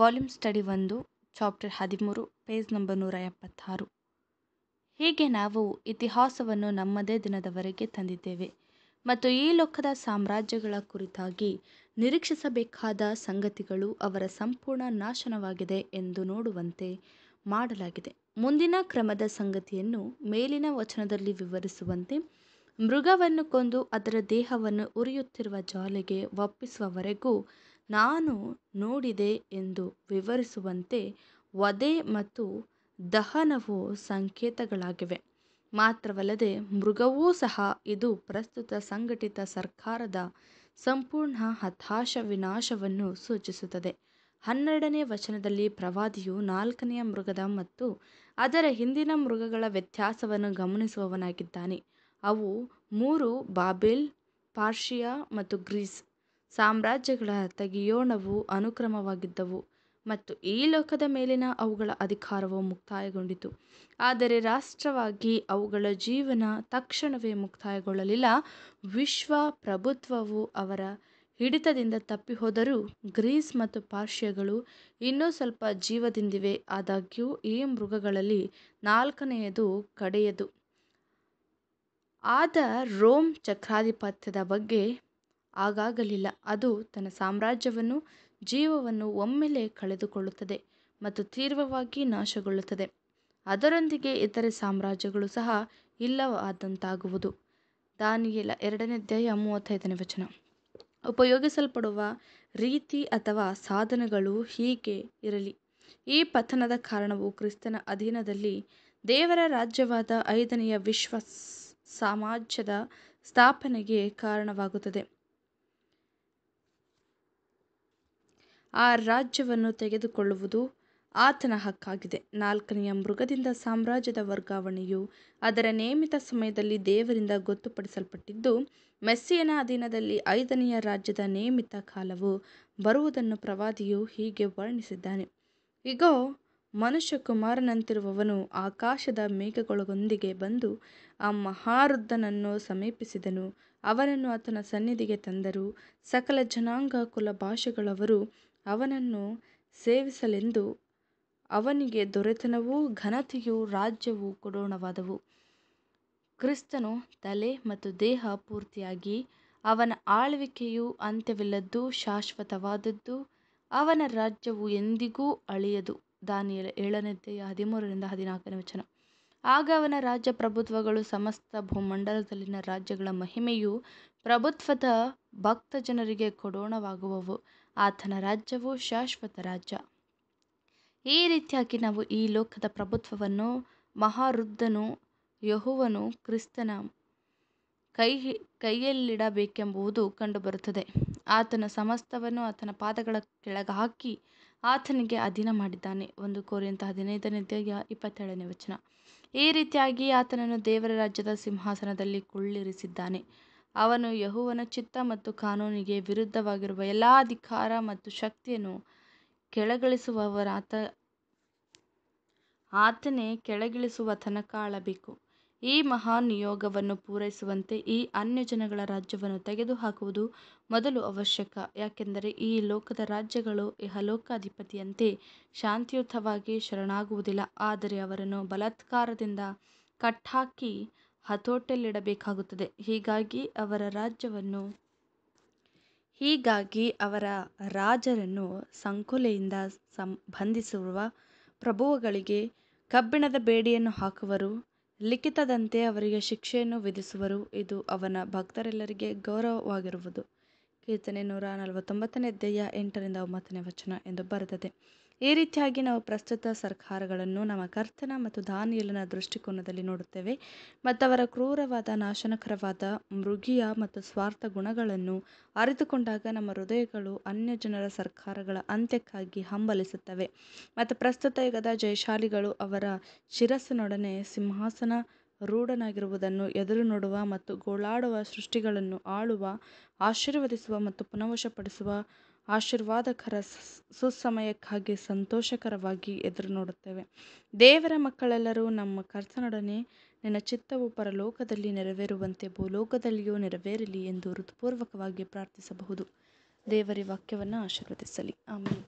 Volume study ಒಂದು chapter ಹದಿಮೂರು page number ನೂರ ಎಪ್ಪತ್ತಾರು ಹೀಗೆ ನಾವು ಇತಿಹಾಸವನ್ನು ನಮ್ಮದೇ ದಿನದವರೆಗೆ ತಂದಿದ್ದೇವೆ ಮತ್ತು ಈ ಲೋಕದ ಸಾಮ್ರಾಜ್ಯಗಳ ಕುರಿತಾಗಿ ನಿರೀಕ್ಷಿಸಬೇಕಾದ ಸಂಗತಿಗಳು ಅವರ ಸಂಪೂರ್ಣ ನಾಶನವಾಗಿದೆ ಎಂದು ನೋಡುವಂತೆ ಮಾಡಲಾಗಿದೆ ಮುಂದಿನ ಕ್ರಮದ ಸಂಗತಿಯನ್ನು ಮೇಲಿನ ವಚನದಲ್ಲಿ ವಿವರಿಸುವಂತೆ ಮೃಗವನ್ನು ಕೊಂದು ಅದರ ದೇಹವನ್ನು ಉರಿಯುತ್ತಿರುವ ಜಾಲೆಗೆ ಒಪ್ಪಿಸುವವರೆಗೂ ನಾನು ನೋಡಿದೆ ಎಂದು ವಿವರಿಸುವಂತೆ ವಧೆ ಮತ್ತು ದಹನವು ಸಂಕೇತಗಳಾಗಿವೆ ಮಾತ್ರವಲ್ಲದೆ ಮೃಗವೂ ಸಹ ಇದು ಪ್ರಸ್ತುತ ಸಂಘಟಿತ ಸರ್ಕಾರದ ಸಂಪೂರ್ಣ ಹತಾಶ ವಿನಾಶವನ್ನು ಸೂಚಿಸುತ್ತದೆ ಹನ್ನೆರಡನೇ ವಚನದಲ್ಲಿ ಪ್ರವಾದಿಯು ನಾಲ್ಕನೆಯ ಮೃಗದ ಮತ್ತು ಅದರ ಹಿಂದಿನ ಮೃಗಗಳ ವ್ಯತ್ಯಾಸವನ್ನು ಗಮನಿಸುವವನಾಗಿದ್ದಾನೆ ಅವು ಮೂರು ಬಾಬೆಲ್ ಪಾರ್ಷಿಯಾ ಮತ್ತು ಗ್ರೀಸ್ ಸಾಮ್ರಾಜ್ಯಗಳ ತೆಗೆಯೋಣವು ಅನುಕ್ರಮವಾಗಿದ್ದವು ಮತ್ತು ಈ ಲೋಕದ ಮೇಲಿನ ಅವುಗಳ ಅಧಿಕಾರವು ಮುಕ್ತಾಯಗೊಂಡಿತು ಆದರೆ ರಾಷ್ಟ್ರವಾಗಿ ಅವುಗಳ ಜೀವನ ತಕ್ಷಣವೇ ಮುಕ್ತಾಯಗೊಳ್ಳಲಿಲ್ಲ ವಿಶ್ವ ಪ್ರಭುತ್ವವು ಅವರ ಹಿಡಿತದಿಂದ ತಪ್ಪಿಹೋದರೂ ಗ್ರೀಸ್ ಮತ್ತು ಪಾರ್ಷ್ಯಾಗಳು ಇನ್ನೂ ಸ್ವಲ್ಪ ಜೀವದಿಂದಿವೆ ಆದಾಗ್ಯೂ ಈ ಮೃಗಗಳಲ್ಲಿ ನಾಲ್ಕನೆಯದು ಕಡೆಯದು ಆದ ರೋಮ್ ಚಕ್ರಾಧಿಪತ್ಯದ ಬಗ್ಗೆ ಆಗಾಗಲಿಲ್ಲ ಅದು ತನ್ನ ಸಾಮ್ರಾಜ್ಯವನ್ನು ಜೀವವನ್ನು ಒಮ್ಮೆಲೆ ಕಳೆದುಕೊಳ್ಳುತ್ತದೆ ಮತ್ತು ತೀವ್ರವಾಗಿ ನಾಶಗೊಳ್ಳುತ್ತದೆ ಅದರೊಂದಿಗೆ ಇತರೆ ಸಾಮ್ರಾಜ್ಯಗಳು ಸಹ ಇಲ್ಲವಾದಂತಾಗುವುದು ದಾನಿಯಲ ಎರಡನೇ ಅಧ್ಯಾಯ ಮೂವತ್ತೈದನೇ ವಚನ ಉಪಯೋಗಿಸಲ್ಪಡುವ ರೀತಿ ಅಥವಾ ಸಾಧನಗಳು ಹೀಗೆ ಇರಲಿ ಈ ಪತನದ ಕಾರಣವು ಕ್ರಿಸ್ತನ ಅಧೀನದಲ್ಲಿ ದೇವರ ರಾಜ್ಯವಾದ ಐದನೆಯ ವಿಶ್ವ ಸಾಮ್ರಾಜ್ಯದ ಸ್ಥಾಪನೆಗೆ ಕಾರಣವಾಗುತ್ತದೆ ಆ ರಾಜ್ಯವನ್ನು ತೆಗೆದುಕೊಳ್ಳುವುದು ಆತನ ಹಕ್ಕಾಗಿದೆ ನಾಲ್ಕನೆಯ ಮೃಗದಿಂದ ಸಾಮ್ರಾಜ್ಯದ ವರ್ಗಾವಣೆಯು ಅದರ ನೇಮಿತ ಸಮಯದಲ್ಲಿ ದೇವರಿಂದ ಗೊತ್ತುಪಡಿಸಲ್ಪಟ್ಟಿದ್ದು ಮೆಸ್ಸಿಯನ ಅಧೀನದಲ್ಲಿ ಐದನೆಯ ರಾಜ್ಯದ ನೇಮಿತ ಕಾಲವು ಬರುವುದನ್ನು ಪ್ರವಾದಿಯು ಹೀಗೆ ವರ್ಣಿಸಿದ್ದಾನೆ ಇಗೋ ಮನುಷ್ಯಕುಮಾರನಂತಿರುವವನು ಆಕಾಶದ ಮೇಘಗಳೊಂದಿಗೆ ಬಂದು ಆ ಮಹಾರುದ್ಧನನ್ನು ಸಮೀಪಿಸಿದನು ಅವನನ್ನು ಆತನ ಸನ್ನಿಧಿಗೆ ತಂದರು ಸಕಲ ಜನಾಂಗ ಕುಲ ಭಾಷೆಗಳವರು ಅವನನ್ನು ಸೇವಿಸಲೆಂದು ಅವನಿಗೆ ದೊರೆತನವೂ ಘನತೆಯೂ ರಾಜ್ಯವು ಕೊಡೋಣವಾದವು. ಕ್ರಿಸ್ತನು ತಲೆ ಮತ್ತು ದೇಹ ಪೂರ್ತಿಯಾಗಿ ಅವನ ಆಳ್ವಿಕೆಯು ಅಂತ್ಯವಿಲ್ಲದ್ದು ಶಾಶ್ವತವಾದದ್ದು, ಅವನ ರಾಜ್ಯವು ಎಂದಿಗೂ ಅಳಿಯದು. ದಾನಿಯೇಲ ಏಳನೇ ಅಧ್ಯಾಯ ಹದಿಮೂರರಿಂದ ಹದಿನಾಲ್ಕನೇ ವಚನ ಆಗ ಅವನ ರಾಜ್ಯ ಪ್ರಭುತ್ವಗಳು ಸಮಸ್ತ ಭೂಮಂಡಲದಲ್ಲಿನ ರಾಜ್ಯಗಳ ಮಹಿಮೆಯು ಪ್ರಭುತ್ವದ ಭಕ್ತ ಜನರಿಗೆ ಕೊಡೋಣವಾಗುವವು ಆತನ ರಾಜ್ಯವು ಶಾಶ್ವತ ರಾಜ್ಯ ಈ ರೀತಿಯಾಗಿ ನಾವು ಈ ಲೋಕದ ಪ್ರಭುತ್ವವನ್ನು ಮಹಾರುದ್ಧನು ಯಹುವನು ಕ್ರಿಸ್ತನ ಕೈ ಕೈಯಲ್ಲಿಡಬೇಕೆಂಬುದು ಕಂಡುಬರುತ್ತದೆ ಆತನ ಸಮಸ್ತವನ್ನು ಆತನ ಪಾದಗಳ ಕೆಳಗೆ ಹಾಕಿ ಆತನಿಗೆ ಅಧೀನ ಮಾಡಿದ್ದಾನೆ ಒಂದು ಕೋರಿಂತ ಹದಿನೈದನೇ ಅಧ್ಯಾಯ ಇಪ್ಪತ್ತೇಳನೇ ವಚನ ಈ ರೀತಿಯಾಗಿ ಆತನನ್ನು ದೇವರ ರಾಜ್ಯದ ಸಿಂಹಾಸನದಲ್ಲಿ ಕುಳ್ಳಿರಿಸಿದ್ದಾನೆ ಅವನು ಯಹುವನ ಚಿತ್ತ ಮತ್ತು ಕಾನೂನಿಗೆ ವಿರುದ್ಧವಾಗಿರುವ ಎಲ್ಲ ಅಧಿಕಾರ ಮತ್ತು ಶಕ್ತಿಯನ್ನು ಕೆಳಗಿಳಿಸುವವರಾತ ಆತನೇ ಕೆಳಗಿಳಿಸುವ ತನಕ ಆಳಬೇಕು ಈ ಮಹಾನ್ ನಿಯೋಗವನ್ನು ಪೂರೈಸುವಂತೆ ಈ ಅನ್ಯಜನಗಳ ರಾಜ್ಯವನ್ನು ತೆಗೆದುಹಾಕುವುದು ಮೊದಲು ಅವಶ್ಯಕ, ಯಾಕೆಂದರೆ ಈ ಲೋಕದ ರಾಜ್ಯಗಳು ಇಹಲೋಕಾಧಿಪತಿಯಂತೆ ಶಾಂತಿಯುತವಾಗಿ ಶರಣಾಗುವುದಿಲ್ಲ, ಆದರೆ ಅವರನ್ನು ಬಲಾತ್ಕಾರದಿಂದ ಕಟ್ಟಾಕಿ ಹತೋಟಲ್ಲಿಡಬೇಕಾಗುತ್ತದೆ ಹೀಗಾಗಿ ಅವರ ಹೀಗಾಗಿ ಅವರ ರಾಜ್ಯವನ್ನು ರಾಜರನ್ನು ಸಂಕುಲೆಯಿಂದ ಬಂಧಿಸುವ ಪ್ರಭುಗಳಿಗೆ ಕಬ್ಬಿಣದ ಬೇಡಿಯನ್ನು ಹಾಕುವರು. ಲಿಖಿತದಂತೆ ಅವರಿಗೆ ಶಿಕ್ಷೆಯನ್ನು ವಿಧಿಸುವರು ಇದು ಅವನ ಭಕ್ತರೆಲ್ಲರಿಗೆ ಗೌರವವಾಗಿರುವುದು ಕೀರ್ತನೆ ನೂರ ನಲವತ್ತೊಂಬತ್ತನೇ ಅಧ್ಯಾಯ ಎಂಟರಿಂದ ಒಂಬತ್ತನೇ ವಚನ ಎಂದು ಬರೆದಿದೆ ಈ ರೀತಿಯಾಗಿ ನಾವು ಪ್ರಸ್ತುತ ಸರ್ಕಾರಗಳನ್ನು ನಮ್ಮ ಕರ್ತನ ಮತ್ತು ದಾನಿಯಲನ ದೃಷ್ಟಿಕೋನದಲ್ಲಿ ನೋಡುತ್ತೇವೆ ಮತ್ತು ಅವರ ಕ್ರೂರವಾದ ನಾಶನಕರವಾದ ಮೃಗೀಯ ಮತ್ತು ಸ್ವಾರ್ಥ ಗುಣಗಳನ್ನು ಅರಿತುಕೊಂಡಾಗ ನಮ್ಮ ಹೃದಯಗಳು ಅನ್ಯ ಜನರ ಸರ್ಕಾರಗಳ ಅಂತ್ಯಕ್ಕಾಗಿ ಹಂಬಲಿಸುತ್ತವೆ ಮತ್ತು ಪ್ರಸ್ತುತ ಯುಗದ ಜಯಶಾಲಿಗಳು ಅವರ ಶಿರಸ್ಸಿನೊಡನೆ ಸಿಂಹಾಸನ ರೂಢನಾಗಿರುವುದನ್ನು ಎದುರು ನೋಡುವ ಮತ್ತು ಗೋಳಾಡುವ ಸೃಷ್ಟಿಗಳನ್ನು ಆಳುವ ಆಶೀರ್ವದಿಸುವ ಮತ್ತು ಪುನವಶಪಡಿಸುವ ಆಶೀರ್ವಾದಕರ ಸುಸಮಯಕ್ಕಾಗಿ ಸಂತೋಷಕರವಾಗಿ ಎದುರು ನೋಡುತ್ತೇವೆ ದೇವರ ಮಕ್ಕಳೆಲ್ಲರೂ ನಮ್ಮ ಕರ್ತನೊಡನೆ ನಿನ್ನ ಚಿತ್ತವು ಪರಲೋಕದಲ್ಲಿ ನೆರವೇರುವಂತೆ ಭೂಲೋಕದಲ್ಲಿಯೂ ನೆರವೇರಲಿ ಎಂದು ಹೃತ್ಪೂರ್ವಕವಾಗಿ ಪ್ರಾರ್ಥಿಸಬಹುದು ದೇವರ ವಾಕ್ಯವನ್ನು ಆಶೀರ್ವದಿಸಲಿ ಆಮೇಲೆ